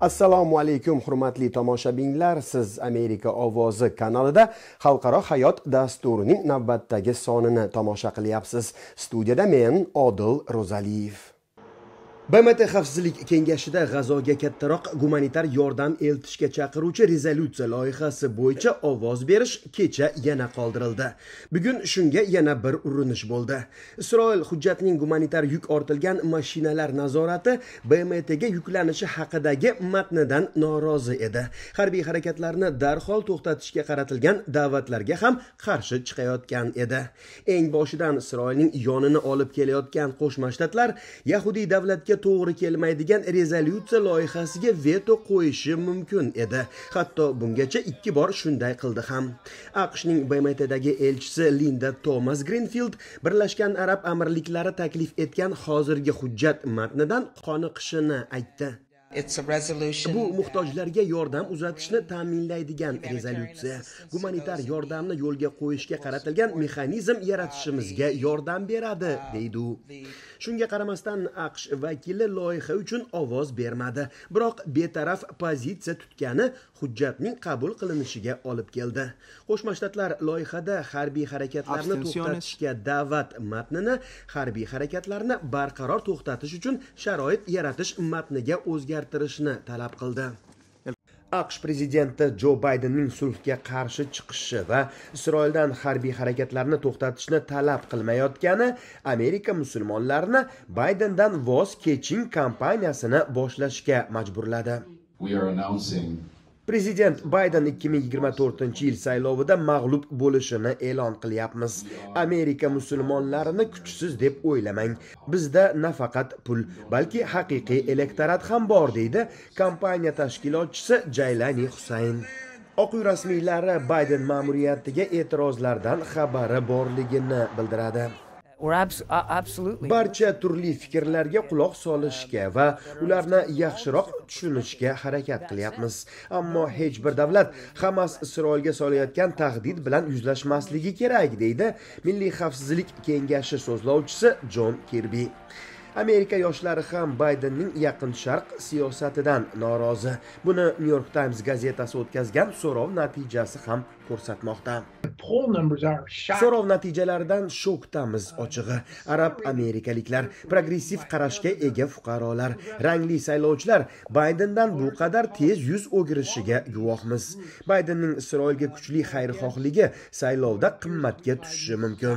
assalomu alaykum hurmatli tomoshabinlar siz amerika ovozi kanalida xalqaro hayot dasturining navbatdagi sonini tomosha qilyapsiz studiyada men odil ro'zaliyev bmt xavfsizlik kengashida g'azoga kattaroq gumanitar yordam eltishga chaqiruvchi rezolyutsiya loyihasi bo'yicha ovoz berish kecha yana qoldirildi bugun shunga yana bir urinish bo'ldi isroil hujjatning gumanitar yuk ortilgan mashinalar nazorati bmtga yuklanishi haqidagi matnidan norozi edi harbiy harakatlarni darhol to'xtatishga qaratilgan da'vatlarga ham qarshi chiqayotgan edi eng boshidan isroilning yonini olib kelayotgan qo'shma shtatlar yahudiy davlatga to'g'ri kelmaydigan rezolyutsiya loyihasiga veto qo'yishi mumkin edi hatto bungacha ikki bor shunday qildi ham aqshning bmtdagi elchisi linda tomas grinfild birlashgan arab amirliklari taklif etgan hozirgi hujjat matnidan qoniqishini aytdi bu muhtojlarga yordam uzatishni ta'minlaydigan rezolyutsiya gumanitar yordamni yo'lga qo'yishga qaratilgan mexanizm yaratishimizga yordam beradi deydi u shunga qaramasdan aqsh vakili loyiha uchun ovoz bermadi biroq betaraf pozitsiya tutgani hujjatning qabul qilinishiga olib keldi qo'shma shtatlar loyihada harbiy harakatlarni to'xtatishga da'vat matnini harbiy harakatlarni barqaror to'xtatish uchun sharoit yaratish matniga o'zgartirdi o'zgartirishni talab qildi aqsh prezidenti jo baydenning sulhga qarshi chiqishi va isroildan harbiy harakatlarni to'xtatishni talab qilmayotgani amerika musulmonlarini baydendan voz keching kampaniyasini boshlashga majburladi we are announcing prezident bayden 2024 yil saylovida mag'lub bo'lishini e'lon qilyapmiz amerika musulmonlarini kuchsiz deb o'ylamang bizda nafaqat pul balki haqiqiy elektorat ham bor deydi kompaniya tashkilotchisi jaylani husayn oq uy rasmiylari bayden ma'muriyatiga e'tirozlardan xabari borligini bildiradi barcha turli fikrlarga quloq solishga va ularni yaxshiroq tushunishga harakat qilyapmiz ammo hech bir davlat hamas isroilga solayotgan tahdid bilan yuzlashmasligi kerak deydi milliy xavfsizlik kengashi so'zlovchisi jon kirbi amerika yoshlari ham baydenning yaqin sharq siyosatidan norozi buni new york times gazetasi o'tkazgan so'rov natijasi ham ko'rsatmoqda so'rov natijalaridan shokdamiz ochig'i arab amerikaliklar progressiv qarashga ega fuqarolar rangli saylovchilar baydendan bu qadar tez yuz o'girishiga guvohmiz baydenning isroilga kuchli xayrixohligi saylovda qimmatga tushishi mumkin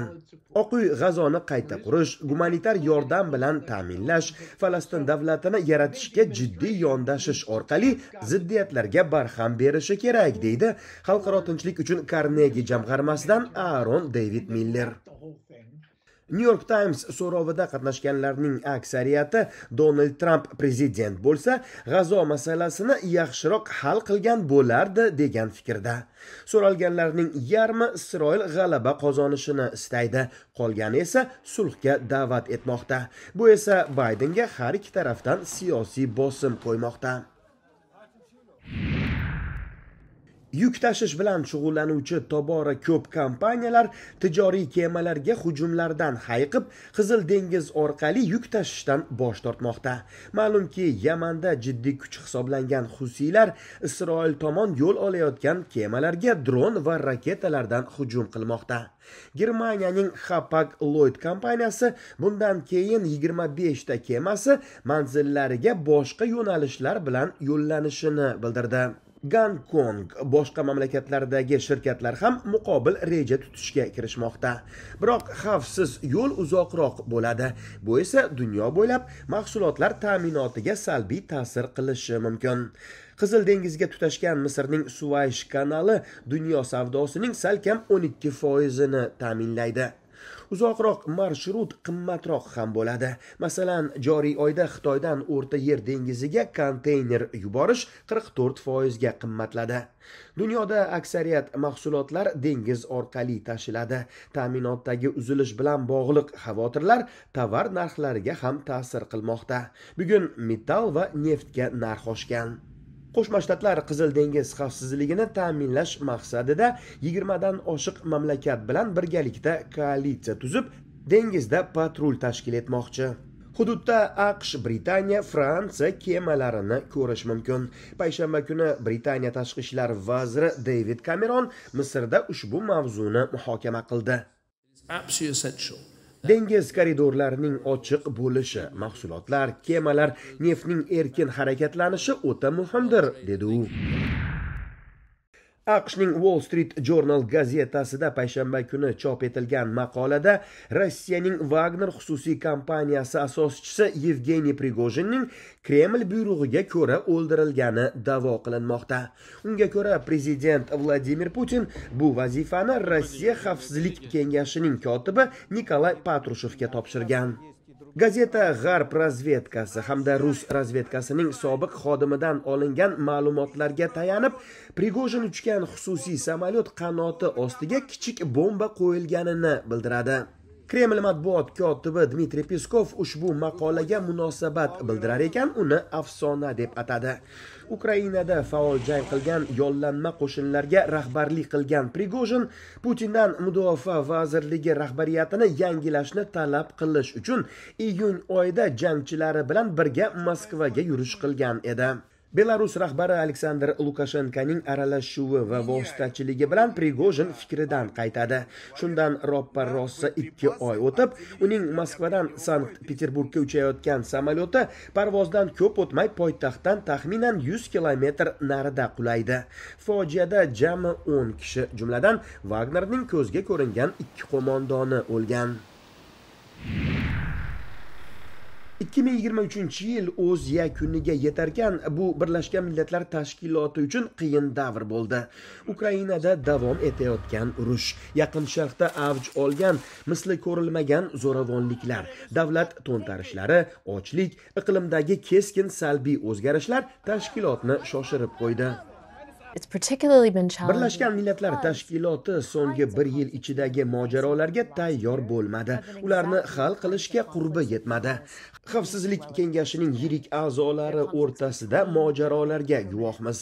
oq uy g'azoni qayta qurish gumanitar yordam bilan ta'minlash falastin davlatini yaratishga jiddiy yondashish orqali ziddiyatlarga barham berishi kerak deydi xalqaro tinchlik uchun karnegi jamg'armasidan aaron David miller new york times so'rovida qatnashganlarning aksariyati donald tramp prezident bo'lsa g'azo masalasini yaxshiroq hal qilgan bo'lardi degan fikrda so'ralganlarning yarmi isroil g'alaba qozonishini istaydi qolgani esa sulhga da'vat etmoqda bu esa baydenga har ikki tarafdan siyosiy bosim qo'ymoqda yuk tashish bilan shug'ullanuvchi tobora ko'p kompaniyalar tijoriy kemalarga hujumlardan hayiqib qizil dengiz orqali yuk tashishdan bosh tortmoqda ma'lumki yamanda jiddiy kuch hisoblangan husiylar isroil tomon yo'l olayotgan kemalarga dron va raketalardan hujum qilmoqda germaniyaning hapag lloyd kompaniyasi bundan keyin 25 ta kemasi manzillariga boshqa yo'nalishlar bilan yo'llanishini bildirdi gonkong boshqa mamlakatlardagi shirkatlar ham muqobil reja tutishga kirishmoqda biroq xavfsiz yo'l uzoqroq bo'ladi bu esa dunyo bo'ylab mahsulotlar ta'minotiga salbiy ta'sir qilishi mumkin qizil dengizga tutashgan misrning suvaysh kanali dunyo savdosining salkam 12 foizini ta'minlaydi uzoqroq marshrut qimmatroq ham bo'ladi masalan joriy oyda xitoydan o'rta yer dengiziga konteyner yuborish 44 foizga qimmatladi dunyoda aksariyat mahsulotlar dengiz orqali tashiladi ta'minotdagi uzilish bilan bog'liq xavotirlar tovar narxlariga ham ta'sir qilmoqda bugun metall va neftga narx oshgan qo'shma shtatlar qizil dengiz xavfsizligini ta'minlash maqsadida yigirmadan oshiq mamlakat bilan birgalikda koalitsiya tuzib dengizda patrul tashkil etmoqchi hududda aqsh britaniya fransiya kemalarini ko'rish mumkin payshanba kuni britaniya tashqi ishlar vaziri David kameron misrda ushbu mavzuni muhokama qildi dengiz koridorlarining ochiq bo'lishi mahsulotlar kemalar neftning erkin harakatlanishi o'ta muhimdir dedi u aqshning wall street journal gazetasida payshanba kuni chop etilgan maqolada rossiyaning vagner xususiy kompaniyasi asoschisi yevgeniy prigojinning kreml buyrug'iga ko'ra o'ldirilgani da'vo qilinmoqda unga ko'ra prezident vladimir putin bu vazifani rossiya xavfsizlik kengashining kotibi nikolay patrushevga topshirgan gazeta g'arb razvedkasi hamda rus razvedkasining sobiq xodimidan olingan ma'lumotlarga tayanib prigojin uchgan xususiy samolyot qanoti ostiga kichik bomba qo'yilganini bildiradi kreml matbuot kotibi dmitriy peskov ushbu maqolaga munosabat bildirar ekan uni afsona deb atadi ukrainada faol jang qilgan yollanma qo'shinlarga rahbarlik qilgan prigojin putindan mudofaa vazirligi rahbariyatini yangilashni talab qilish uchun iyun oyida jangchilari bilan birga moskvaga yurish qilgan edi belarus rahbari aleksandr lukashenkoning aralashuvi va vositachiligi bilan prigojin fikridan qaytadi shundan roppa rossa ikki oy o'tib uning moskvadan sankt peterburgga uchayotgan samolyoti parvozdan ko'p o'tmay poytaxtdan taxminan 100 kilometr narida qulaydi fojiada jami 10 kishi jumladan vagnerning ko'zga ko'ringan ikki qo'mondoni o'lgan ikki ming yigirma uchinchi yil o'z yakuniga yetarkan bu birlashgan millatlar tashkiloti uchun qiyin davr bo'ldi ukrainada davom etayotgan urush yaqin sharqda avj olgan misli ko'rilmagan zo'ravonliklar davlat to'ntarishlari ochlik iqlimdagi keskin salbiy o'zgarishlar tashkilotni shoshirib qo'ydi birlashgan millatlar tashkiloti so'nggi bir yil ichidagi mojarolarga tayyor bo'lmadi ularni hal qilishga qurbi yetmadi xavfsizlik kengashining yirik a'zolari o'rtasida mojarolarga guvohmiz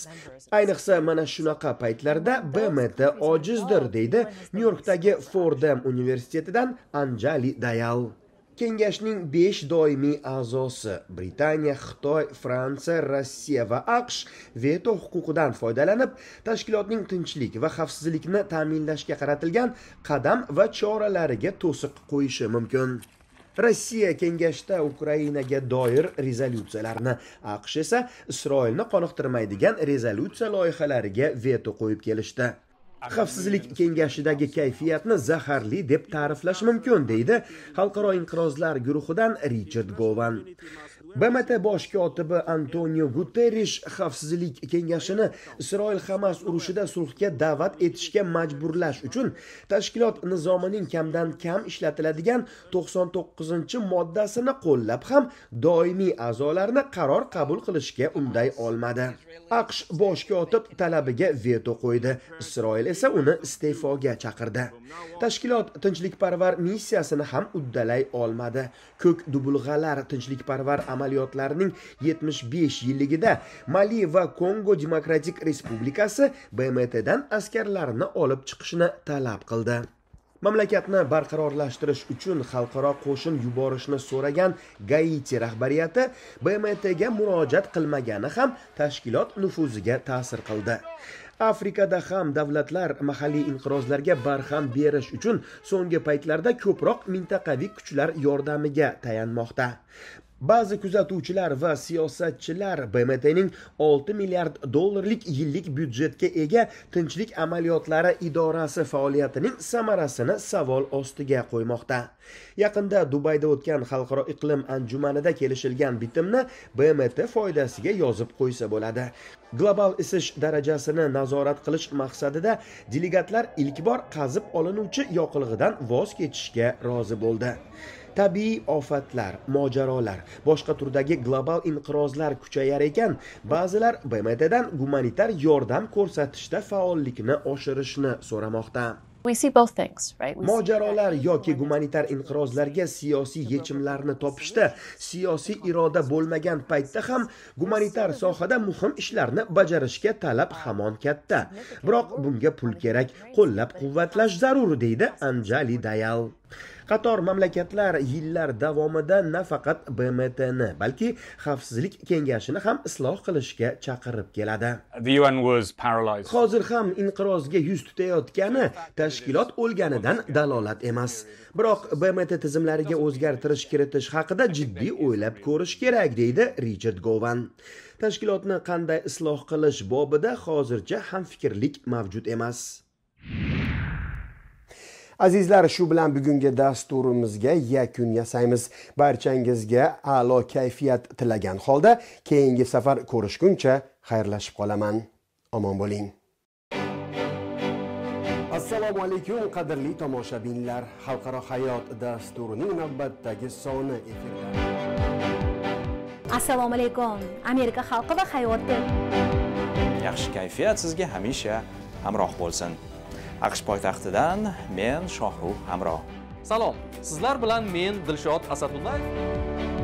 ayniqsa mana shunaqa paytlarda bmt ojizdir deydi nyu yorkdagi fordem universitetidan anjali dayal kengashning 5 doimiy a'zosi britaniya xitoy fransiya rossiya va aqsh veto huquqidan foydalanib tashkilotning tinchlik va xavfsizlikni ta'minlashga qaratilgan qadam va choralariga to'siq qo'yishi mumkin rossiya kengashda ukrainaga doir rezolyutsiyalarni aqsh esa isroilni qoniqtirmaydigan rezolyutsiya loyihalariga veto qo'yib kelishdi xavfsizlik kengashidagi kayfiyatni zaharli deb ta'riflash mumkin deydi xalqaro inqirozlar guruhidan richard govan bmt bosh kotibi antonio guterrish xavfsizlik kengashini isroil hamas urushida sulhga da'vat etishga majburlash uchun tashkilot nizomining kamdan kam ishlatiladigan 99 moddasini qo'llab ham doimiy a'zolarni qaror qabul qilishga unday olmadi aqsh bosh kotib talabiga veto qo'ydi isroil esa uni iste'foga chaqirdi tashkilot tinchlikparvar missiyasini ham uddalay olmadi ko'k dubulg'alar tinchlikparvar amal samolyotlarning 75 yilligida mali va kongo demokratik respublikasi bmtdan askarlarni olib chiqishni talab qildi mamlakatni barqarorlashtirish uchun xalqaro qo'shin yuborishni so'ragan gaiti rahbariyati bmtga murojaat qilmagani ham tashkilot nufuziga ta'sir qildi afrikada ham davlatlar mahalliy inqirozlarga barham berish uchun so'nggi paytlarda ko'proq mintaqaviy kuchlar yordamiga tayanmoqda Ba'zi kuzatuvchilar va siyosatchilar BMTning 6 milliard dollarlik yillik byudjetga ega tinchlik amaliyotlari idorasi faoliyatining samarasini savol ostiga qo'ymoqda. Yaqinda Dubayda o'tgan xalqaro iqlim anjumanida kelishilgan bitimni BMT foydasiga yozib qo'ysa bo'ladi. Global isish darajasini nazorat qilish maqsadida delegatlar ilk bor qazib olinuvchi yoqilg'idan voz kechishga rozi bo'ldi. tabiiy ofatlar mojarolar boshqa turdagi global inqirozlar kuchayar ekan ba'zilar bmtdan gumanitar yordam ko'rsatishda faollikni oshirishni so'ramoqda mojarolar yoki gumanitar inqirozlarga siyosiy yechimlarni topishda siyosiy iroda bo'lmagan paytda ham gumanitar sohada muhim ishlarni bajarishga talab hamon katta biroq bunga pul kerak qo'llab quvvatlash zarur deydi anjali dayal qator mamlakatlar yillar davomida nafaqat bmtni balki xavfsizlik kengashini ham isloh qilishga chaqirib keladi hozir ham inqirozga yuz tutayotgani tashkilot o'lganidan dalolat emas biroq bmt tizimlariga o'zgartirish kiritish haqida jiddiy o'ylab ko'rish kerak deydi richard govan tashkilotni qanday isloh qilish bobida hozircha hamfikrlik mavjud emas azizlar shu bilan bugungi dasturimizga yakun yasaymiz barchangizga a'lo kayfiyat tilagan holda keyingi safar ko'rishguncha xayrlashib qolaman omon bo'ling assalomu alaykum qadrli tomoshabinlar xalqaro hayot dasturining navbatdagi soni efirda assalomu alaykum amerika xalqi va hayoti yaxshi kayfiyat sizga hamisha hamroh bo'lsin aqsh poytaxtidan men shohruh hamro salom sizlar bilan men dilshod asadullayev